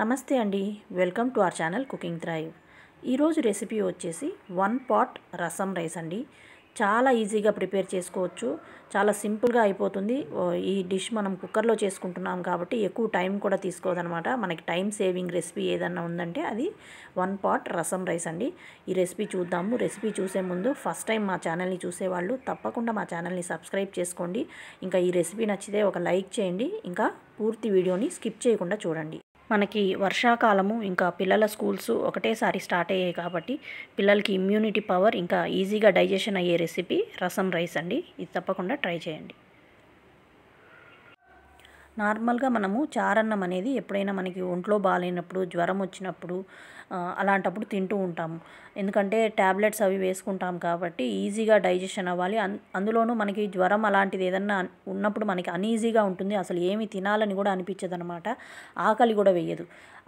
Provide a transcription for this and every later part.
నమస్తే అండి welcome to our channel cooking thrive ఈరోజు రెసిపీ వచ్చేసి వన్ పాట్ రసం రైస్ అండి చాలా ఈజీగా ప్రిపేర్ చేసుకోవచ్చు చాలా సింపుల్గా అయిపోతుంది ఈ డిష్ మనం కుక్కర్లో చేసుకుంటున్నాం కాబట్టి ఎక్కువ టైం కూడా తీసుకోదనమాట మనకి టైం సేవింగ్ రెసిపీ ఏదన్నా ఉందంటే అది వన్ పాట్ రసం రైస్ అండి ఈ రెసిపీ చూద్దాము రెసిపీ చూసే ముందు ఫస్ట్ టైం మా ఛానల్ని చూసేవాళ్ళు తప్పకుండా మా ఛానల్ని సబ్స్క్రైబ్ చేసుకోండి ఇంకా ఈ రెసిపీ నచ్చితే ఒక లైక్ చేయండి ఇంకా పూర్తి వీడియోని స్కిప్ చేయకుండా చూడండి మనకి వర్షాకాలము ఇంకా పిల్లల స్కూల్స్ ఒకటేసారి స్టార్ట్ అయ్యాయి కాబట్టి పిల్లలకి ఇమ్యూనిటీ పవర్ ఇంకా ఈజీగా డైజెషన్ అయ్యే రెసిపీ రసం రైస్ అండి ఇది తప్పకుండా ట్రై చేయండి నార్మల్గా మనము చారన్నం అనేది ఎప్పుడైనా మనకి ఒంట్లో బాగాలేనప్పుడు జ్వరం వచ్చినప్పుడు అలాంటప్పుడు తింటూ ఉంటాము ఎందుకంటే ట్యాబ్లెట్స్ అవి వేసుకుంటాం కాబట్టి ఈజీగా డైజెషన్ అవ్వాలి అందులోనూ మనకి జ్వరం అలాంటిది ఏదన్నా ఉన్నప్పుడు మనకి అన్ఈజీగా ఉంటుంది అసలు ఏమి తినాలని కూడా అనిపించదు ఆకలి కూడా వేయదు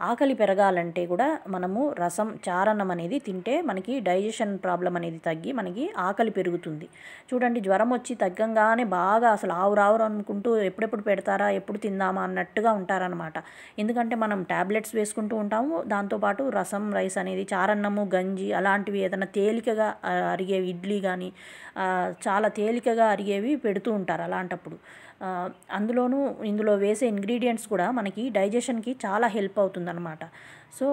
ఆకలి పెరగాలంటే కూడా మనము రసం చారన్నం అనేది తింటే మనకి డైజెషన్ ప్రాబ్లం అనేది తగ్గి మనకి ఆకలి పెరుగుతుంది చూడండి జ్వరం వచ్చి తగ్గంగానే బాగా అసలు ఆవురావురు అనుకుంటూ ఎప్పుడెప్పుడు పెడతారా ఎప్పుడు ఎప్పుడు తిందామా అన్నట్టుగా ఉంటారనమాట ఎందుకంటే మనం ట్యాబ్లెట్స్ వేసుకుంటూ ఉంటాము దాంతోపాటు రసం రైస్ అనేది చారన్నము గంజి అలాంటివి ఏదైనా తేలికగా అరిగేవి ఇడ్లీ కానీ చాలా తేలికగా అరిగేవి పెడుతూ ఉంటారు అలాంటప్పుడు అందులోనూ ఇందులో వేసే ఇంగ్రీడియంట్స్ కూడా మనకి డైజెషన్కి చాలా హెల్ప్ అవుతుందన్నమాట సో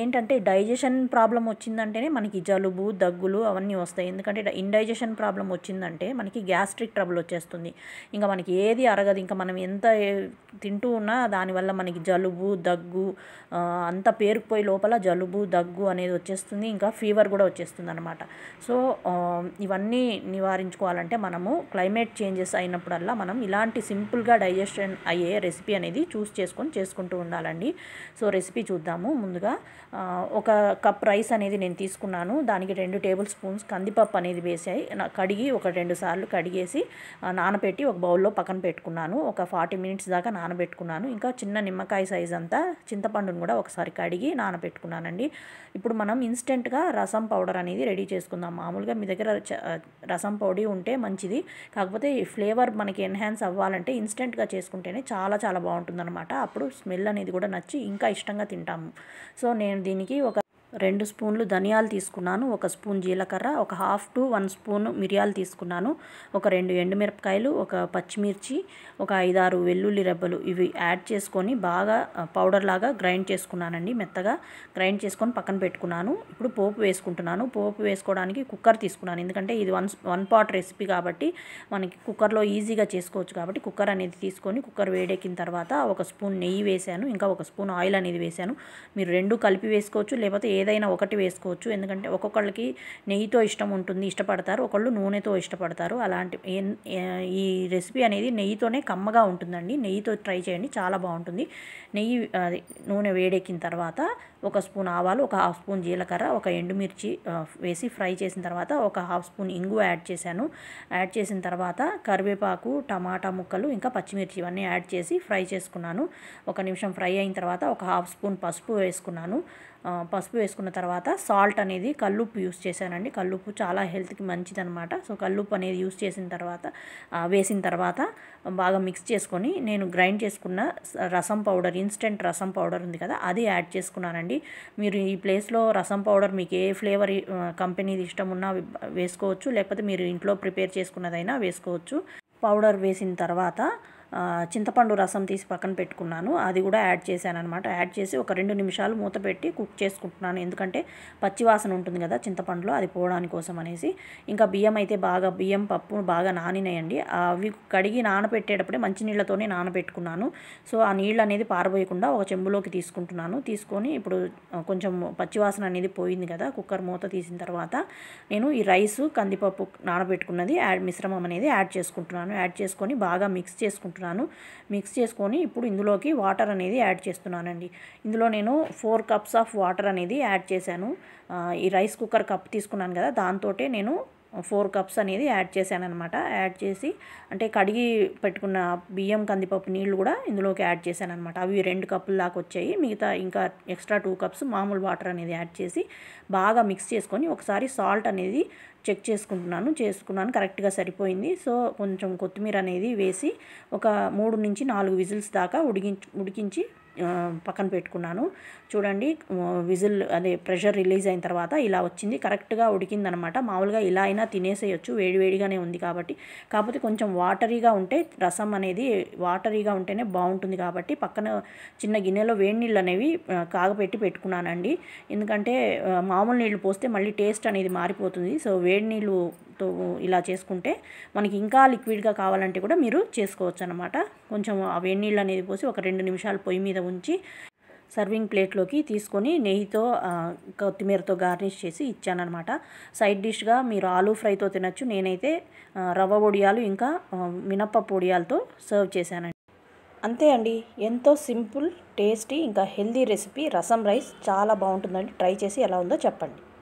ఏంటంటే డైజెషన్ ప్రాబ్లం వచ్చిందంటేనే మనకి జలుబు దగ్గులు అవన్నీ వస్తాయి ఎందుకంటే ఇండైజెషన్ ప్రాబ్లం వచ్చిందంటే మనకి గ్యాస్ట్రిక్ ట్రబుల్ వచ్చేస్తుంది ఇంకా మనకి ఏది అరగదు ఇంకా మనం ఎంత తింటూ ఉన్నా దానివల్ల మనకి జలుబు దగ్గు అంత పేరుకుపోయి లోపల జలుబు దగ్గు అనేది వచ్చేస్తుంది ఇంకా ఫీవర్ కూడా వచ్చేస్తుంది అనమాట సో ఇవన్నీ నివారించుకోవాలంటే మనము క్లైమేట్ చేంజెస్ అయినప్పుడల్లా మనం ఇలాంటి సింపుల్గా డైజెషన్ అయ్యే రెసిపీ అనేది చూస్ చేసుకొని చేసుకుంటూ ఉండాలండి సో రెసిపీ చూద్దాము ముందుగా ఒక కప్ రైస్ అనేది నేను తీసుకున్నాను దానికి రెండు టేబుల్ స్పూన్స్ కందిపప్పు అనేది వేసాయి కడిగి ఒక రెండు సార్లు కడిగేసి నానబెట్టి ఒక బౌల్లో పక్కన పెట్టుకున్నాను ఒక ఫార్టీ మినిట్స్ దాకా నానబెట్టుకున్నాను ఇంకా చిన్న నిమ్మకాయ సైజ్ అంతా చింతపండును కూడా ఒకసారి కడిగి నానబెట్టుకున్నానండి ఇప్పుడు మనం ఇన్స్టెంట్గా రసం పౌడర్ అనేది రెడీ చేసుకుందాం మామూలుగా మీ దగ్గర రసం పొడి ఉంటే మంచిది కాకపోతే ఈ ఫ్లేవర్ మనకి ఎన్హాన్స్ అవ్వాలంటే ఇన్స్టెంట్గా చేసుకుంటేనే చాలా చాలా బాగుంటుందన్నమాట అప్పుడు స్మెల్ అనేది కూడా నచ్చి ఇంకా ఇష్టంగా తింటాము సో నేను దీనికి ఒక రెండు స్పూన్లు ధనియాలు తీసుకున్నాను ఒక స్పూన్ జీలకర్ర ఒక హాఫ్ టు వన్ స్పూన్ మిరియాలు తీసుకున్నాను ఒక రెండు ఎండుమిరపకాయలు ఒక పచ్చిమిర్చి ఒక ఐదారు వెల్లుల్లి రెబ్బలు ఇవి యాడ్ చేసుకొని బాగా పౌడర్ లాగా గ్రైండ్ చేసుకున్నానండి మెత్తగా గ్రైండ్ చేసుకొని పక్కన పెట్టుకున్నాను ఇప్పుడు పోపు వేసుకుంటున్నాను పోపు వేసుకోవడానికి కుక్కర్ తీసుకున్నాను ఎందుకంటే ఇది వన్ వన్ పాట్ రెసిపీ కాబట్టి మనకి కుక్కర్లో ఈజీగా చేసుకోవచ్చు కాబట్టి కుక్కర్ అనేది తీసుకొని కుక్కర్ వేడెక్కిన తర్వాత ఒక స్పూన్ నెయ్యి వేసాను ఇంకా ఒక స్పూన్ ఆయిల్ అనేది వేసాను మీరు రెండు కలిపి వేసుకోవచ్చు లేకపోతే ఏదైనా ఒకటి వేసుకోవచ్చు ఎందుకంటే ఒక్కొక్కళ్ళకి నెయ్యితో ఇష్టం ఉంటుంది ఇష్టపడతారు ఒకళ్ళు నూనెతో ఇష్టపడతారు అలాంటి ఈ రెసిపీ అనేది నెయ్యితోనే కమ్మగా ఉంటుందండి నెయ్యితో ట్రై చేయండి చాలా బాగుంటుంది నెయ్యి అది నూనె వేడెక్కిన తర్వాత ఒక స్పూన్ ఆవాలు ఒక హాఫ్ స్పూన్ జీలకర్ర ఒక ఎండుమిర్చి వేసి ఫ్రై చేసిన తర్వాత ఒక హాఫ్ స్పూన్ ఇంగు యాడ్ చేశాను యాడ్ చేసిన తర్వాత కరివేపాకు టమాటా ముక్కలు ఇంకా పచ్చిమిర్చి ఇవన్నీ యాడ్ చేసి ఫ్రై చేసుకున్నాను ఒక నిమిషం ఫ్రై అయిన తర్వాత ఒక హాఫ్ స్పూన్ పసుపు వేసుకున్నాను పసుపు వేసుకున్న తర్వాత సాల్ట్ అనేది కల్లుప్పు యూస్ చేశానండి కల్లుప్పు చాలా హెల్త్కి మంచిదనమాట సో కల్లుప్పు అనేది యూస్ చేసిన తర్వాత వేసిన తర్వాత బాగా మిక్స్ చేసుకొని నేను గ్రైండ్ చేసుకున్న రసం పౌడర్ ఇన్స్టెంట్ రసం పౌడర్ ఉంది కదా అది యాడ్ చేసుకున్నానండి మీరు ఈ ప్లేస్లో రసం పౌడర్ మీకు ఏ ఫ్లేవర్ కంపెనీది ఇష్టం ఉన్నా వేసుకోవచ్చు లేకపోతే మీరు ఇంట్లో ప్రిపేర్ చేసుకున్నదైనా వేసుకోవచ్చు పౌడర్ వేసిన తర్వాత చింతపండు రసం తీసి పక్కన పెట్టుకున్నాను అది కూడా యాడ్ చేశాను అనమాట యాడ్ చేసి ఒక రెండు నిమిషాలు మూత పెట్టి కుక్ చేసుకుంటున్నాను ఎందుకంటే పచ్చివాసన ఉంటుంది కదా చింతపండులో అది పోవడానికి కోసం అనేసి ఇంకా బియ్యం అయితే బాగా బియ్యం పప్పు బాగా నానినాయండి అవి కడిగి నానబెట్టేటప్పుడే మంచినీళ్ళతోనే నానబెట్టుకున్నాను సో ఆ నీళ్ళు అనేది పారబోయకుండా ఒక చెంబులోకి తీసుకుంటున్నాను తీసుకొని ఇప్పుడు కొంచెం పచ్చివాసన అనేది పోయింది కదా కుక్కర్ మూత తీసిన తర్వాత నేను ఈ రైస్ కందిపప్పు నానబెట్టుకున్నది యాడ్ మిశ్రమం అనేది యాడ్ చేసుకుంటున్నాను యాడ్ చేసుకొని బాగా మిక్స్ చేసుకుంటున్నాను చేసుకుంటున్నాను మిక్స్ చేసుకొని ఇప్పుడు ఇందులోకి వాటర్ అనేది యాడ్ చేస్తున్నానండి ఇందులో నేను ఫోర్ కప్స్ ఆఫ్ వాటర్ అనేది యాడ్ చేశాను ఈ రైస్ కుక్కర్ కప్ తీసుకున్నాను కదా దాంతో నేను ఫోర్ కప్స్ అనేది యాడ్ చేశానమాట యాడ్ చేసి అంటే కడిగి పెట్టుకున్న బియ్యం కందిపప్పు నీళ్ళు కూడా ఇందులోకి యాడ్ చేశానమాట అవి రెండు కప్పులు దాకా వచ్చాయి మిగతా ఇంకా ఎక్స్ట్రా టూ కప్స్ మామూలు వాటర్ అనేది యాడ్ చేసి బాగా మిక్స్ చేసుకొని ఒకసారి సాల్ట్ అనేది చెక్ చేసుకుంటున్నాను చేసుకున్నాను కరెక్ట్గా సరిపోయింది సో కొంచెం కొత్తిమీర అనేది వేసి ఒక మూడు నుంచి నాలుగు విజిల్స్ దాకా ఉడికి ఉడికించి పక్కన పెట్టుకున్నాను చూడండి విజిల్ అదే ప్రెషర్ రిలీజ్ అయిన తర్వాత ఇలా వచ్చింది కరెక్ట్గా ఉడికిందనమాట మామూలుగా ఇలా అయినా తినేసేయచ్చు వేడివేడిగానే ఉంది కాబట్టి కాకపోతే కొంచెం వాటరీగా ఉంటే రసం అనేది వాటరీగా ఉంటేనే బాగుంటుంది కాబట్టి పక్కన చిన్న గిన్నెలో వేడి నీళ్ళు అనేవి కాగపెట్టి పెట్టుకున్నానండి ఎందుకంటే మామూలు నీళ్ళు పోస్తే మళ్ళీ టేస్ట్ అనేది మారిపోతుంది సో వేడి నీళ్ళు తో ఇలా చేసుకుంటే మనకి ఇంకా లిక్విడ్గా కావాలంటే కూడా మీరు చేసుకోవచ్చు అనమాట కొంచెం ఆ వేడి అనేది పోసి ఒక రెండు నిమిషాలు పొయ్యి మీద ఉంచి సర్వింగ్ ప్లేట్లోకి తీసుకొని నెయ్యితో కొత్తిమీరతో గార్నిష్ చేసి ఇచ్చానమాట సైడ్ డిష్గా మీరు ఆలూ ఫ్రైతో తినచ్చు నేనైతే రవ్వ పొడియాలు ఇంకా మినప్ప పొడియాలతో సర్వ్ చేశానండి అంతే అండి ఎంతో సింపుల్ టేస్టీ ఇంకా హెల్దీ రెసిపీ రసం రైస్ చాలా బాగుంటుందండి ట్రై చేసి ఎలా ఉందో చెప్పండి